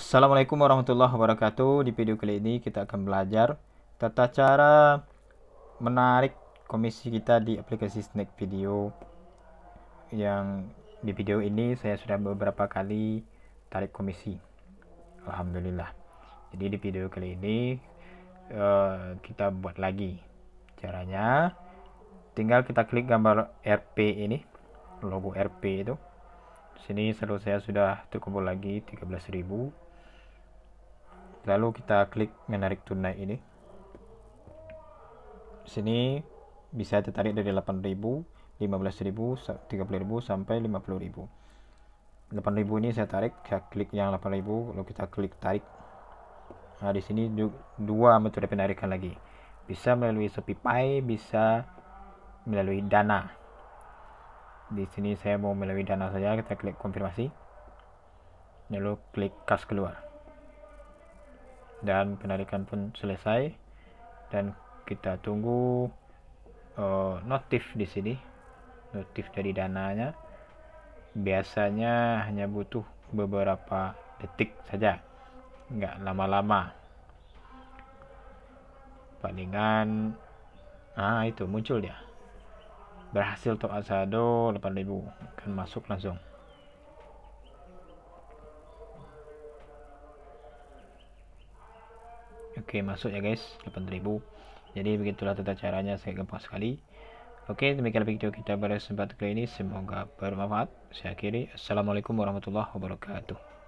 Assalamualaikum warahmatullahi wabarakatuh. Di video kali ini kita akan belajar tata cara menarik komisi kita di aplikasi Snack Video. Yang di video ini saya sudah beberapa kali tarik komisi. Alhamdulillah. Jadi di video kali ini uh, kita buat lagi. Caranya tinggal kita klik gambar RP ini, logo RP itu. Sini selalu saya sudah terkumpul lagi 13.000 lalu kita klik menarik tunai ini sini bisa tertarik dari 8000 15000 30000 sampai 50000 8000 ini saya tarik saya klik yang 8000 lalu kita klik tarik nah di sini dua metode penarikan lagi bisa melalui sepi pay bisa melalui Dana di sini saya mau melalui Dana saja kita klik konfirmasi lalu klik kas keluar dan penarikan pun selesai dan kita tunggu uh, notif di sini notif dari dananya biasanya hanya butuh beberapa detik saja nggak lama-lama palingan ah itu muncul dia berhasil top asado 8000 kan masuk langsung Oke masuk ya guys 8000 jadi begitulah tata caranya Saya gampang sekali Oke demikian video kita pada kesempatan kali ini semoga bermanfaat saya akhiri Assalamualaikum warahmatullahi wabarakatuh